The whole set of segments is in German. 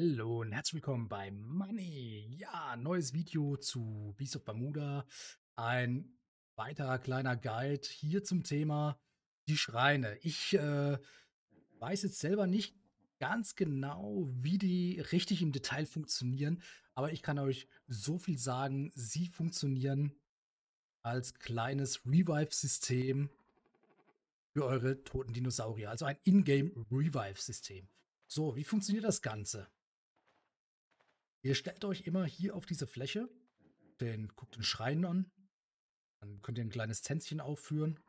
Hallo und herzlich willkommen bei Money. Ja, neues Video zu Beast of Bermuda. Ein weiterer kleiner Guide hier zum Thema die Schreine. Ich äh, weiß jetzt selber nicht ganz genau, wie die richtig im Detail funktionieren, aber ich kann euch so viel sagen, sie funktionieren als kleines Revive-System für eure toten Dinosaurier, also ein Ingame-Revive-System. So, wie funktioniert das Ganze? Ihr stellt euch immer hier auf diese Fläche, den, guckt den Schrein an, dann könnt ihr ein kleines Tänzchen aufführen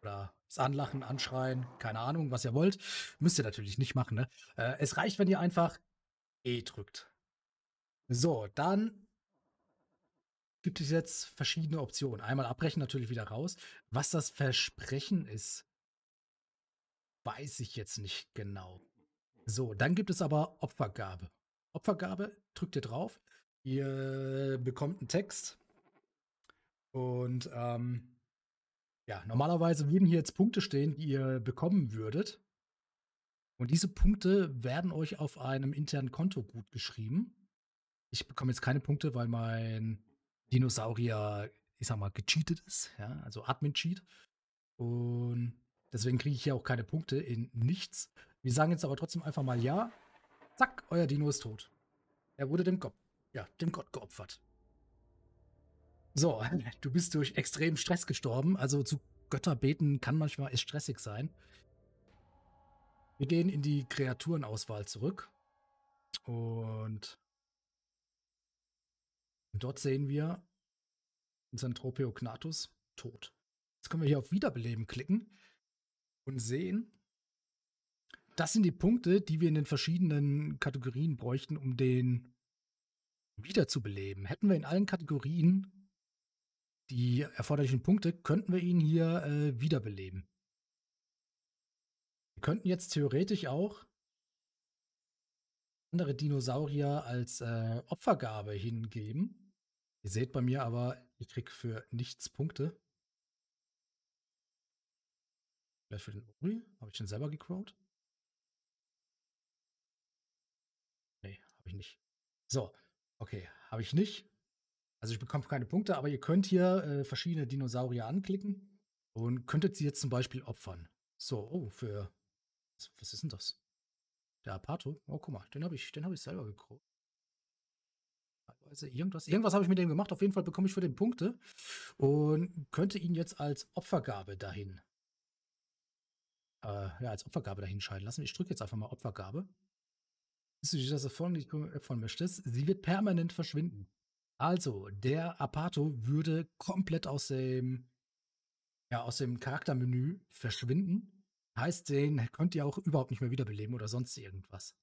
oder das Anlachen, Anschreien, keine Ahnung, was ihr wollt. Müsst ihr natürlich nicht machen, ne? Äh, es reicht, wenn ihr einfach E drückt. So, dann gibt es jetzt verschiedene Optionen. Einmal abbrechen, natürlich wieder raus. Was das Versprechen ist, weiß ich jetzt nicht genau. So, dann gibt es aber Opfergabe. Opfergabe, drückt ihr drauf. Ihr bekommt einen Text. Und ähm, ja, normalerweise würden hier jetzt Punkte stehen, die ihr bekommen würdet. Und diese Punkte werden euch auf einem internen Konto gut geschrieben. Ich bekomme jetzt keine Punkte, weil mein Dinosaurier, ich sag mal, gecheatet ist. Ja? Also Admin-Cheat. Und deswegen kriege ich hier auch keine Punkte in nichts. Wir sagen jetzt aber trotzdem einfach mal ja. Zack, euer Dino ist tot. Er wurde dem Gott, ja, dem Gott geopfert. So, du bist durch extremen Stress gestorben. Also zu Götter beten kann manchmal echt stressig sein. Wir gehen in die Kreaturenauswahl zurück. Und dort sehen wir unseren Tropeognatus tot. Jetzt können wir hier auf Wiederbeleben klicken und sehen, das sind die Punkte, die wir in den verschiedenen Kategorien bräuchten, um den wiederzubeleben. Hätten wir in allen Kategorien die erforderlichen Punkte, könnten wir ihn hier äh, wiederbeleben. Wir könnten jetzt theoretisch auch andere Dinosaurier als äh, Opfergabe hingeben. Ihr seht bei mir aber, ich krieg für nichts Punkte. Vielleicht für den Uri? Habe ich den selber gecrowt? ich nicht. So, okay, habe ich nicht. Also ich bekomme keine Punkte, aber ihr könnt hier äh, verschiedene Dinosaurier anklicken und könntet sie jetzt zum Beispiel opfern. So, oh, für. Was, was ist denn das? Der Apato? Oh, guck mal, den habe ich, hab ich selber gekrochen. Also irgendwas, irgendwas habe ich mit dem gemacht. Auf jeden Fall bekomme ich für den Punkte und könnte ihn jetzt als Opfergabe dahin, äh, ja, als Opfergabe dahin scheiden lassen. Ich drücke jetzt einfach mal Opfergabe bis du dir das davon möchtest, sie wird permanent verschwinden. Also, der Apato würde komplett aus dem, ja, aus dem Charaktermenü verschwinden. Heißt, den könnt ihr auch überhaupt nicht mehr wiederbeleben oder sonst irgendwas.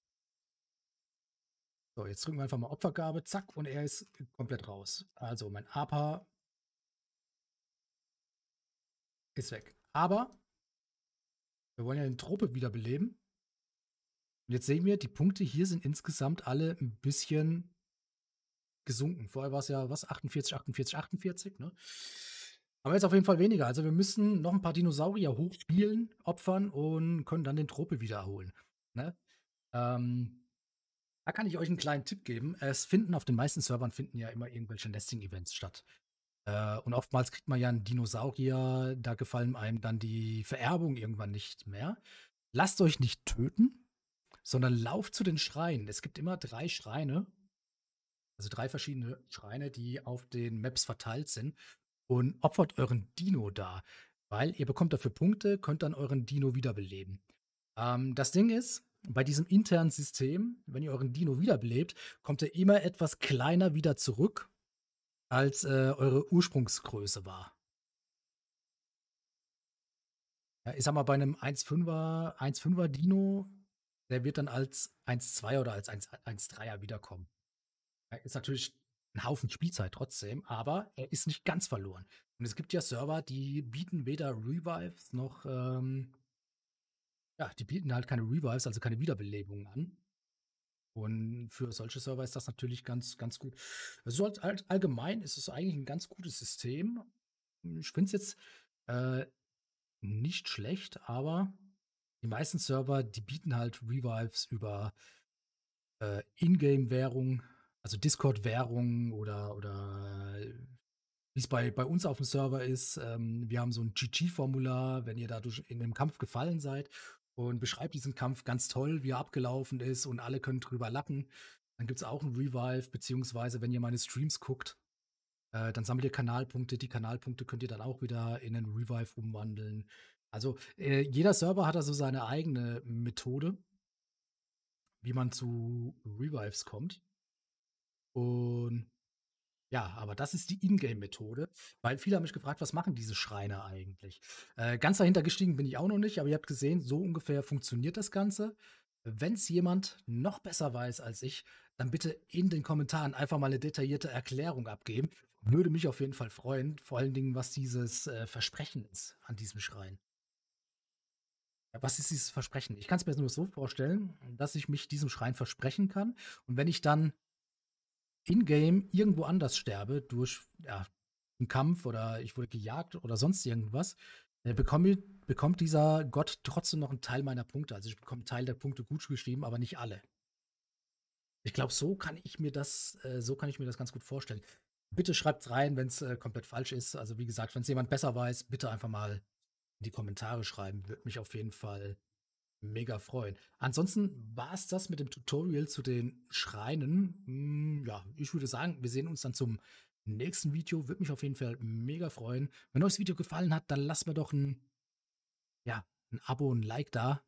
So, jetzt drücken wir einfach mal Opfergabe, zack, und er ist komplett raus. Also, mein Apa ist weg. Aber wir wollen ja den Trope wiederbeleben. Und jetzt sehen wir, die Punkte hier sind insgesamt alle ein bisschen gesunken. Vorher war es ja, was, 48, 48, 48, ne? Aber jetzt auf jeden Fall weniger. Also wir müssen noch ein paar Dinosaurier hochspielen, opfern und können dann den Tropel wiederholen. Ne? Ähm, da kann ich euch einen kleinen Tipp geben. Es finden auf den meisten Servern finden ja immer irgendwelche Nesting-Events statt. Äh, und oftmals kriegt man ja einen Dinosaurier, da gefallen einem dann die Vererbung irgendwann nicht mehr. Lasst euch nicht töten sondern lauft zu den Schreinen. Es gibt immer drei Schreine, also drei verschiedene Schreine, die auf den Maps verteilt sind und opfert euren Dino da, weil ihr bekommt dafür Punkte, könnt dann euren Dino wiederbeleben. Ähm, das Ding ist, bei diesem internen System, wenn ihr euren Dino wiederbelebt, kommt er immer etwas kleiner wieder zurück, als äh, eure Ursprungsgröße war. Ja, ich sag mal, bei einem 1,5er, 1,5er Dino der wird dann als 1-2 oder als 1-3er wiederkommen. Er ist natürlich ein Haufen Spielzeit trotzdem, aber er ist nicht ganz verloren. Und es gibt ja Server, die bieten weder Revives noch, ähm, ja, die bieten halt keine Revives, also keine Wiederbelebungen an. Und für solche Server ist das natürlich ganz, ganz gut. Also all, allgemein ist es eigentlich ein ganz gutes System. Ich finde es jetzt äh, nicht schlecht, aber die meisten Server, die bieten halt Revives über äh, Ingame-Währung, also Discord-Währung oder, oder wie es bei, bei uns auf dem Server ist. Ähm, wir haben so ein GG-Formular, wenn ihr dadurch in einem Kampf gefallen seid und beschreibt diesen Kampf ganz toll, wie er abgelaufen ist und alle können drüber lachen. Dann gibt es auch ein Revive, beziehungsweise wenn ihr meine Streams guckt, äh, dann sammelt ihr Kanalpunkte. Die Kanalpunkte könnt ihr dann auch wieder in einen Revive umwandeln. Also äh, jeder Server hat da so seine eigene Methode, wie man zu Revives kommt. Und ja, aber das ist die Ingame-Methode, weil viele haben mich gefragt, was machen diese Schreiner eigentlich? Äh, ganz dahinter gestiegen bin ich auch noch nicht, aber ihr habt gesehen, so ungefähr funktioniert das Ganze. Wenn es jemand noch besser weiß als ich, dann bitte in den Kommentaren einfach mal eine detaillierte Erklärung abgeben. Würde mich auf jeden Fall freuen, vor allen Dingen, was dieses äh, Versprechen ist an diesem Schrein. Was ist dieses Versprechen? Ich kann es mir nur so vorstellen, dass ich mich diesem Schrein versprechen kann. Und wenn ich dann in-game irgendwo anders sterbe, durch ja, einen Kampf oder ich wurde gejagt oder sonst irgendwas, äh, bekomme, bekommt dieser Gott trotzdem noch einen Teil meiner Punkte. Also ich bekomme einen Teil der Punkte gut geschrieben, aber nicht alle. Ich glaube, so kann ich mir das, äh, so kann ich mir das ganz gut vorstellen. Bitte schreibt rein, wenn es äh, komplett falsch ist. Also wie gesagt, wenn es jemand besser weiß, bitte einfach mal in die Kommentare schreiben. Würde mich auf jeden Fall mega freuen. Ansonsten war es das mit dem Tutorial zu den Schreinen. Hm, ja, ich würde sagen, wir sehen uns dann zum nächsten Video. Würde mich auf jeden Fall mega freuen. Wenn euch das Video gefallen hat, dann lasst mir doch ein, ja, ein Abo, ein Like da.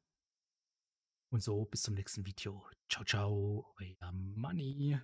Und so, bis zum nächsten Video. Ciao, ciao, euer Money.